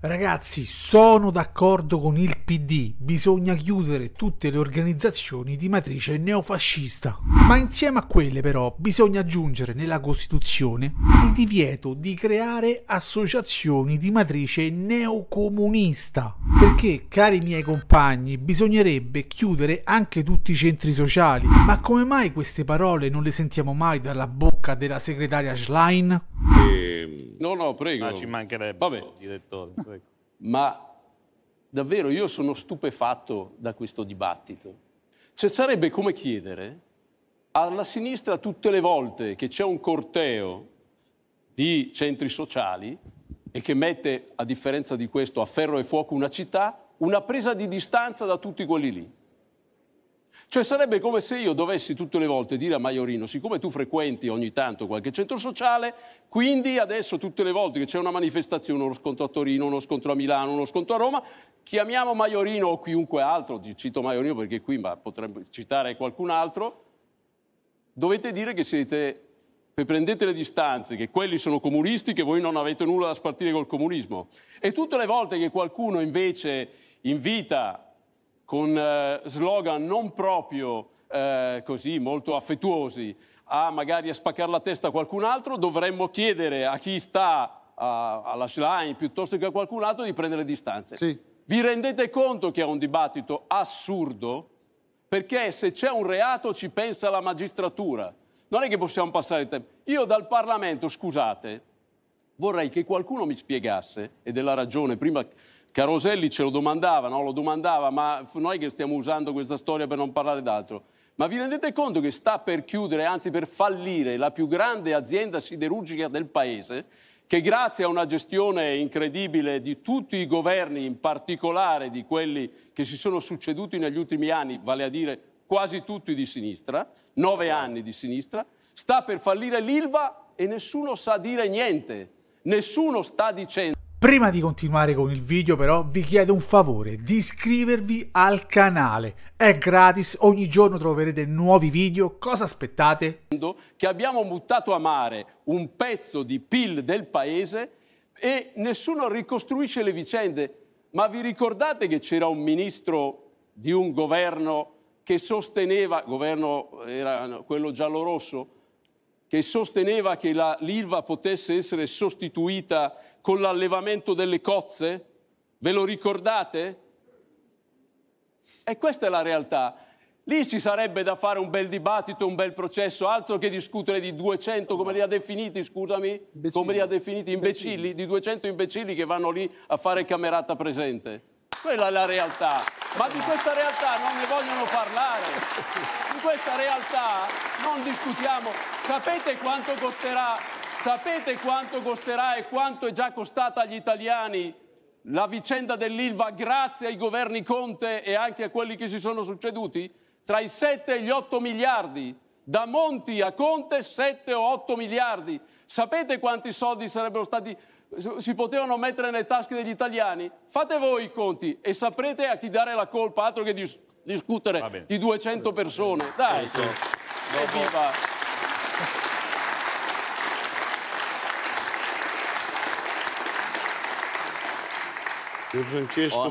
Ragazzi, sono d'accordo con il PD, bisogna chiudere tutte le organizzazioni di matrice neofascista. Ma insieme a quelle però bisogna aggiungere nella Costituzione il divieto di creare associazioni di matrice neocomunista. Perché, cari miei compagni, bisognerebbe chiudere anche tutti i centri sociali. Ma come mai queste parole non le sentiamo mai dalla bocca della segretaria Schlein? No, no, prego. Ma ci mancherebbe, Vabbè. direttore. Prego. Ma davvero io sono stupefatto da questo dibattito. Cioè sarebbe come chiedere alla sinistra tutte le volte che c'è un corteo di centri sociali e che mette, a differenza di questo, a ferro e fuoco una città, una presa di distanza da tutti quelli lì. Cioè sarebbe come se io dovessi tutte le volte dire a Maiorino, siccome tu frequenti ogni tanto qualche centro sociale, quindi adesso tutte le volte che c'è una manifestazione, uno scontro a Torino, uno scontro a Milano, uno scontro a Roma, chiamiamo Maiorino o chiunque altro, cito Maiorino perché qui ma potremmo citare qualcun altro, dovete dire che siete prendete le distanze, che quelli sono comunisti, che voi non avete nulla da spartire col comunismo. E tutte le volte che qualcuno invece invita con eh, slogan non proprio eh, così molto affettuosi a magari a spaccare la testa a qualcun altro, dovremmo chiedere a chi sta a, alla Schlein piuttosto che a qualcun altro di prendere distanze. Sì. Vi rendete conto che è un dibattito assurdo? Perché se c'è un reato ci pensa la magistratura. Non è che possiamo passare il tempo. Io dal Parlamento, scusate, vorrei che qualcuno mi spiegasse, e della ragione, prima Caroselli ce lo domandava, no? lo domandava, ma noi che stiamo usando questa storia per non parlare d'altro, ma vi rendete conto che sta per chiudere, anzi per fallire, la più grande azienda siderurgica del paese, che grazie a una gestione incredibile di tutti i governi, in particolare di quelli che si sono succeduti negli ultimi anni, vale a dire quasi tutti di sinistra, nove anni di sinistra, sta per fallire l'Ilva e nessuno sa dire niente. Nessuno sta dicendo... Prima di continuare con il video però vi chiedo un favore di iscrivervi al canale, è gratis, ogni giorno troverete nuovi video, cosa aspettate? Che abbiamo buttato a mare un pezzo di PIL del paese e nessuno ricostruisce le vicende, ma vi ricordate che c'era un ministro di un governo che sosteneva, governo era quello giallo-rosso, che sosteneva che la, l'ILVA potesse essere sostituita con l'allevamento delle cozze? Ve lo ricordate? E questa è la realtà. Lì ci sarebbe da fare un bel dibattito, un bel processo, altro che discutere di 200, come li ha definiti, scusami, imbecilli. come li ha definiti, imbecilli, imbecilli, di 200 imbecilli che vanno lì a fare camerata presente. Quella è la realtà. Ma di questa realtà non ne vogliono parlare. Di questa realtà non discutiamo. Sapete quanto costerà? Sapete quanto costerà e quanto è già costata agli italiani la vicenda dell'Ilva grazie ai governi Conte e anche a quelli che si sono succeduti? Tra i 7 e gli 8 miliardi da Monti a Conte 7 o 8 miliardi. Sapete quanti soldi sarebbero stati si potevano mettere nelle tasche degli italiani? Fate voi i conti e saprete a chi dare la colpa, altro che dis discutere di 200 persone. Dai, evviva! Ecco Francesco